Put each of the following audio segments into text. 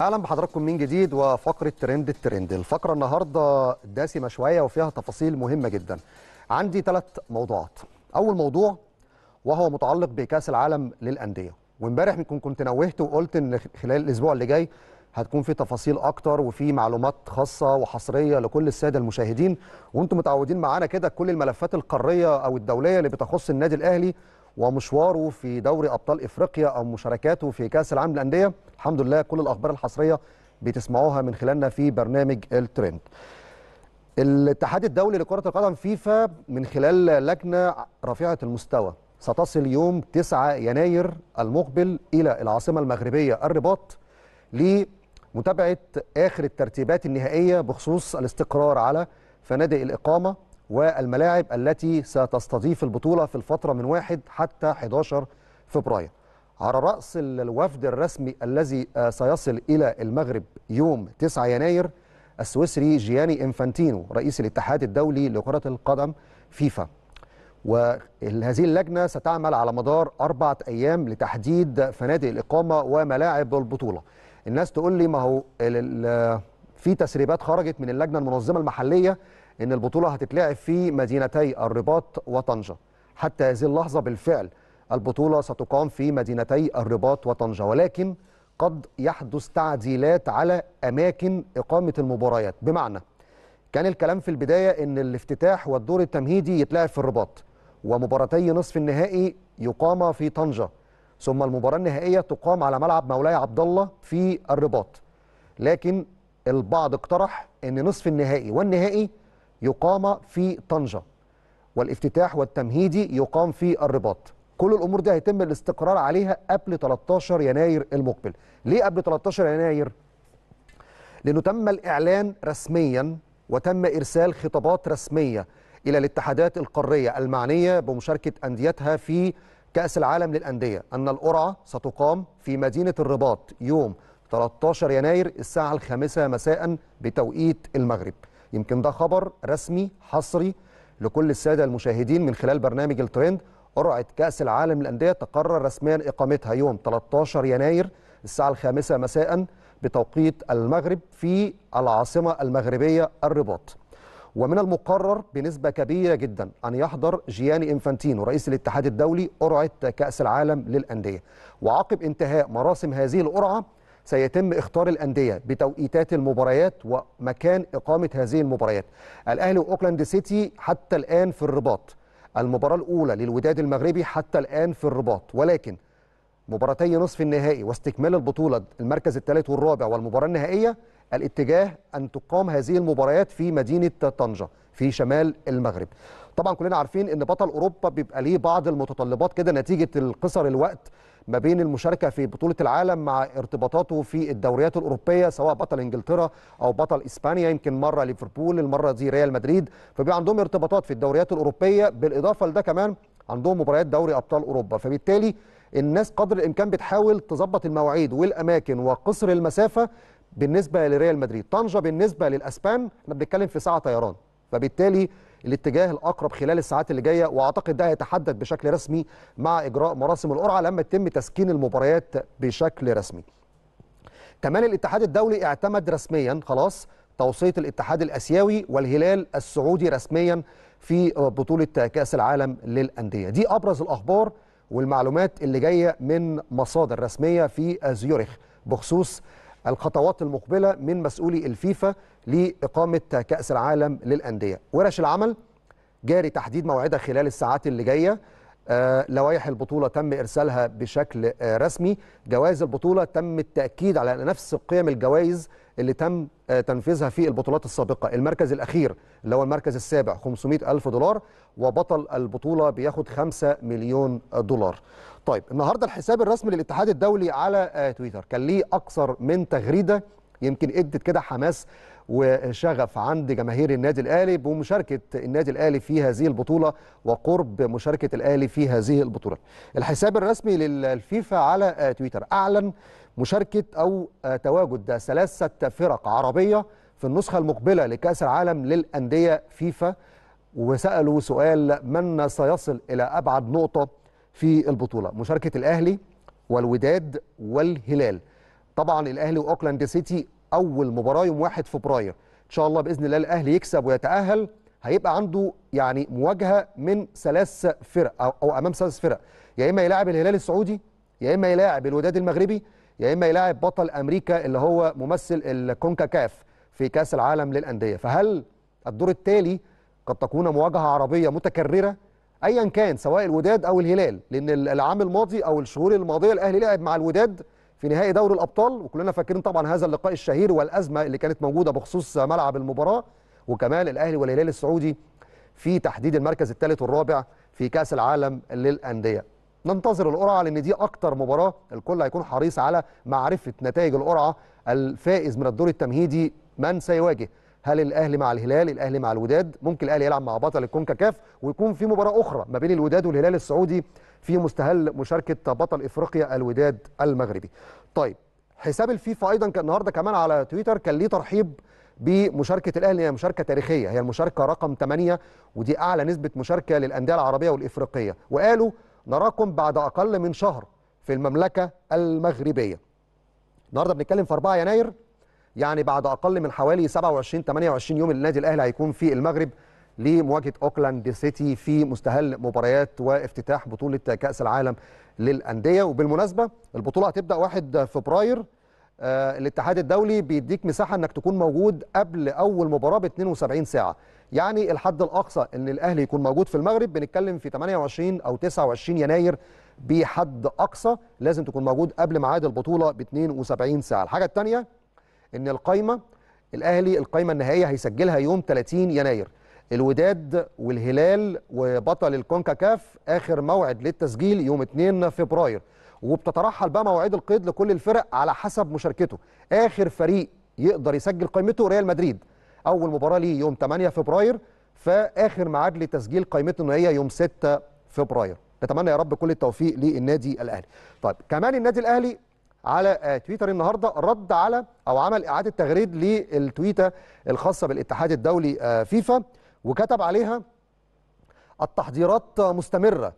اهلا بحضراتكم من جديد وفقره ترند الترند الفقره النهارده دسمه شويه وفيها تفاصيل مهمه جدا عندي ثلاث موضوعات اول موضوع وهو متعلق بكاس العالم للانديه وامبارح كنت نوهت وقلت ان خلال الاسبوع اللي جاي هتكون في تفاصيل اكتر وفي معلومات خاصه وحصريه لكل الساده المشاهدين وانتم متعودين معانا كده كل الملفات القاريه او الدوليه اللي بتخص النادي الاهلي ومشواره في دوري ابطال افريقيا او مشاركاته في كاس العالم للانديه الحمد لله كل الاخبار الحصريه بتسمعوها من خلالنا في برنامج الترند الاتحاد الدولي لكرة القدم فيفا من خلال لجنة رفيعة المستوى ستصل يوم 9 يناير المقبل إلى العاصمة المغربية الرباط لمتابعة آخر الترتيبات النهائية بخصوص الاستقرار على فنادق الإقامة والملاعب التي ستستضيف البطولة في الفترة من 1 حتى 11 فبراير على رأس الوفد الرسمي الذي آه، سيصل إلى المغرب يوم 9 يناير السويسري جياني إنفانتينو رئيس الاتحاد الدولي لكرة القدم فيفا وهذه اللجنة ستعمل على مدار أربعة أيام لتحديد فنادق الإقامة وملاعب البطولة الناس تقول لي ما هو في تسريبات خرجت من اللجنة المنظمة المحلية ان البطوله هتتلعب في مدينتي الرباط وطنجه حتى هذه اللحظه بالفعل البطوله ستقام في مدينتي الرباط وطنجه ولكن قد يحدث تعديلات على اماكن اقامه المباريات بمعنى كان الكلام في البدايه ان الافتتاح والدور التمهيدي يتلعب في الرباط ومباراتي نصف النهائي يقاما في طنجه ثم المباراه النهائيه تقام على ملعب مولاي عبد الله في الرباط لكن البعض اقترح ان نصف النهائي والنهائي يقام في طنجة والافتتاح والتمهيدي يقام في الرباط كل الأمور دي هيتم الاستقرار عليها قبل 13 يناير المقبل ليه قبل 13 يناير؟ لأنه تم الإعلان رسميا وتم إرسال خطابات رسمية إلى الاتحادات القارية المعنية بمشاركة أنديتها في كأس العالم للأندية أن القرعة ستقام في مدينة الرباط يوم 13 يناير الساعة الخامسة مساء بتوقيت المغرب يمكن ده خبر رسمي حصري لكل الساده المشاهدين من خلال برنامج الترند قرعه كاس العالم للانديه تقرر رسميا اقامتها يوم 13 يناير الساعه الخامسة مساء بتوقيت المغرب في العاصمه المغربيه الرباط ومن المقرر بنسبة كبيرة جدا أن يحضر جياني إنفانتينو رئيس الاتحاد الدولي قرعة كأس العالم للأندية وعقب انتهاء مراسم هذه القرعة سيتم اختار الانديه بتوقيتات المباريات ومكان اقامه هذه المباريات الاهلي واوكلاند سيتي حتى الان في الرباط المباراه الاولى للوداد المغربي حتى الان في الرباط ولكن مباراتي نصف النهائي واستكمال البطوله المركز الثالث والرابع والمباراه النهائيه الاتجاه ان تقام هذه المباريات في مدينه طنجه في شمال المغرب طبعا كلنا عارفين ان بطل اوروبا بيبقى ليه بعض المتطلبات كده نتيجه القصر الوقت ما بين المشاركه في بطوله العالم مع ارتباطاته في الدوريات الاوروبيه سواء بطل انجلترا او بطل اسبانيا يمكن مره ليفربول المره دي ريال مدريد فبيبقى عندهم ارتباطات في الدوريات الاوروبيه بالاضافه لده كمان عندهم مباريات دوري ابطال اوروبا فبالتالي الناس قدر الامكان بتحاول تظبط المواعيد والاماكن وقصر المسافه بالنسبه لريال مدريد طنجه بالنسبه للاسبان احنا بنتكلم في ساعه طيران فبالتالي الاتجاه الاقرب خلال الساعات اللي جايه واعتقد ده هيتحدد بشكل رسمي مع اجراء مراسم القرعه لما يتم تسكين المباريات بشكل رسمي. كمان الاتحاد الدولي اعتمد رسميا خلاص توصيه الاتحاد الاسيوي والهلال السعودي رسميا في بطوله كاس العالم للانديه. دي ابرز الاخبار والمعلومات اللي جايه من مصادر رسميه في زيورخ بخصوص الخطوات المقبله من مسؤولي الفيفا لاقامه كاس العالم للانديه ورش العمل جاري تحديد موعدها خلال الساعات اللي جايه آه، لوائح البطولة تم إرسالها بشكل آه، رسمي جوائز البطولة تم التأكيد على نفس قيم الجوائز اللي تم آه، تنفيذها في البطولات السابقة المركز الأخير اللي هو المركز السابع 500 ألف دولار وبطل البطولة بياخد 5 مليون دولار طيب النهاردة الحساب الرسمي للاتحاد الدولي على تويتر كان ليه أكثر من تغريدة يمكن ادت كده حماس وشغف عند جماهير النادي الاهلي بمشاركه النادي الاهلي في هذه البطوله وقرب مشاركه الاهلي في هذه البطوله. الحساب الرسمي للفيفا على تويتر اعلن مشاركه او تواجد ثلاثه فرق عربيه في النسخه المقبله لكاس العالم للانديه فيفا وسالوا سؤال من سيصل الى ابعد نقطه في البطوله مشاركه الاهلي والوداد والهلال طبعا الاهلي واوكلاند سيتي اول مباراه يوم 1 فبراير ان شاء الله باذن الله الاهلي يكسب ويتاهل هيبقى عنده يعني مواجهه من ثلاث فرق او, أو امام ثلاث فرق يا اما يلاعب الهلال السعودي يا اما يلاعب الوداد المغربي يا اما يلاعب بطل امريكا اللي هو ممثل الكونكاكاف في كاس العالم للانديه فهل الدور التالي قد تكون مواجهه عربيه متكرره ايا كان سواء الوداد او الهلال لان العام الماضي او الشهور الماضيه الاهلي لعب مع الوداد في نهائي دوري الابطال وكلنا فاكرين طبعا هذا اللقاء الشهير والازمه اللي كانت موجوده بخصوص ملعب المباراه وكمان الاهلي والهلال السعودي في تحديد المركز الثالث والرابع في كاس العالم للانديه ننتظر القرعه لان دي اكتر مباراه الكل هيكون حريص على معرفه نتائج القرعه الفائز من الدور التمهيدي من سيواجه هل الاهلي مع الهلال الاهلي مع الوداد ممكن الاهلي يلعب مع بطل الكونكاكاف ويكون في مباراه اخرى ما بين الوداد والهلال السعودي في مستهل مشاركه بطل افريقيا الوداد المغربي طيب حساب الفيفا ايضا كان النهارده كمان على تويتر كان ليه ترحيب بمشاركه الاهلي هي مشاركه تاريخيه هي المشاركه رقم 8 ودي اعلى نسبه مشاركه للانديه العربيه والافريقيه وقالوا نراكم بعد اقل من شهر في المملكه المغربيه النهارده بنتكلم في 4 يناير يعني بعد اقل من حوالي 27 28 يوم النادي الاهلي هيكون في المغرب لمواجهه اوكلاند سيتي في مستهل مباريات وافتتاح بطوله كاس العالم للانديه وبالمناسبه البطوله هتبدا 1 فبراير آه، الاتحاد الدولي بيديك مساحه انك تكون موجود قبل اول مباراه ب 72 ساعه يعني الحد الاقصى ان الاهلي يكون موجود في المغرب بنتكلم في 28 او 29 يناير بحد اقصى لازم تكون موجود قبل ميعاد البطوله ب 72 ساعه الحاجه الثانيه ان القايمه الاهلي القايمه النهائيه هيسجلها يوم 30 يناير الوداد والهلال وبطل الكونكاكاف اخر موعد للتسجيل يوم 2 فبراير وبتترحل بقى مواعيد القيد لكل الفرق على حسب مشاركته اخر فريق يقدر يسجل قائمته ريال مدريد اول مباراه ليه يوم 8 فبراير فاخر ميعاد لتسجيل قائمته النهائيه يوم 6 فبراير نتمنى يا رب كل التوفيق للنادي الاهلي طيب كمان النادي الاهلي على آه، تويتر النهارده رد على او عمل اعاده تغريد للتويته الخاصه بالاتحاد الدولي آه، فيفا وكتب عليها التحضيرات مستمره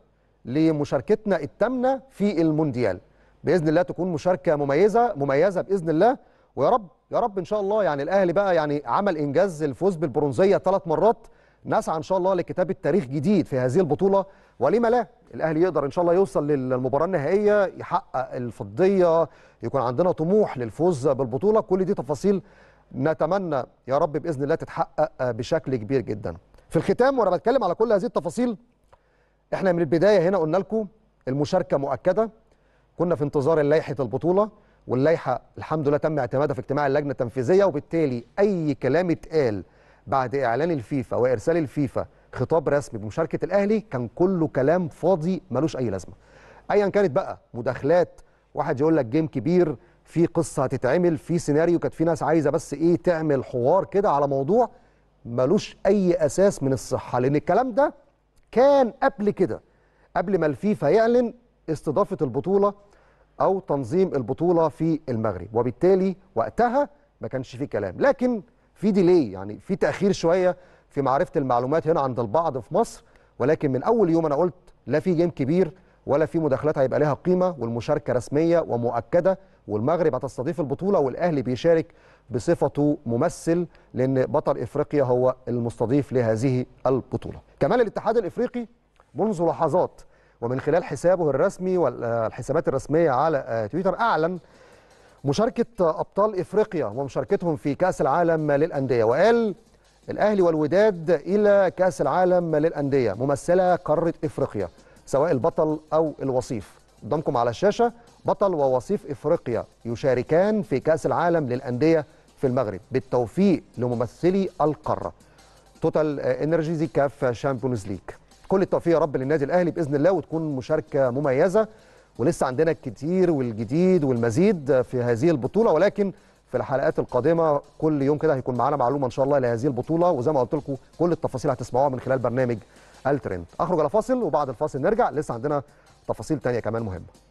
لمشاركتنا الثامنه في المونديال باذن الله تكون مشاركه مميزه مميزه باذن الله ويا رب يا رب ان شاء الله يعني الاهلي بقى يعني عمل انجاز الفوز بالبرونزيه ثلاث مرات نسعى ان شاء الله لكتابه تاريخ جديد في هذه البطوله ولما لا الاهلي يقدر ان شاء الله يوصل للمباراه النهائيه يحقق الفضيه يكون عندنا طموح للفوز بالبطوله كل دي تفاصيل نتمنى يا رب باذن الله تتحقق بشكل كبير جدا في الختام وانا بتكلم على كل هذه التفاصيل احنا من البدايه هنا قلنا لكم المشاركه مؤكده كنا في انتظار لائحه البطوله واللائحه الحمد لله تم اعتمادها في اجتماع اللجنه التنفيذيه وبالتالي اي كلام اتقال بعد اعلان الفيفا وارسال الفيفا خطاب رسمي بمشاركه الاهلي كان كله كلام فاضي ملوش اي لازمه ايا كانت بقى مداخلات واحد يقول لك جيم كبير في قصه هتتعمل في سيناريو كانت في ناس عايزه بس ايه تعمل حوار كده على موضوع ملوش اي اساس من الصحه لان الكلام ده كان قبل كده قبل ما الفيفا يعلن استضافه البطوله او تنظيم البطوله في المغرب وبالتالي وقتها ما كانش في كلام لكن في ديلي يعني في تاخير شويه في معرفه المعلومات هنا عند البعض في مصر ولكن من اول يوم انا قلت لا في جيم كبير ولا في مداخلات هيبقى لها قيمه والمشاركه رسميه ومؤكده والمغرب هتستضيف البطوله والاهلي بيشارك بصفته ممثل لان بطل افريقيا هو المستضيف لهذه البطوله. كمان الاتحاد الافريقي منذ لحظات ومن خلال حسابه الرسمي والحسابات الرسميه على آه، تويتر اعلن مشاركة أبطال إفريقيا ومشاركتهم في كأس العالم للأندية وقال الأهلي والوداد إلى كأس العالم للأندية ممثلة قارة إفريقيا سواء البطل أو الوصيف قدامكم على الشاشة بطل ووصيف إفريقيا يشاركان في كأس العالم للأندية في المغرب بالتوفيق لممثلي القارة توتال انرجيزي كاف شامبيونز ليج كل التوفيق يا رب للنادي الأهلي بإذن الله وتكون مشاركة مميزة ولسه عندنا الكتير والجديد والمزيد في هذه البطوله ولكن في الحلقات القادمه كل يوم كده هيكون معانا معلومه ان شاء الله لهذه البطوله وزي ما قلت لكم كل التفاصيل هتسمعوها من خلال برنامج الترند اخرج على فاصل وبعد الفاصل نرجع لسه عندنا تفاصيل تانية كمان مهمه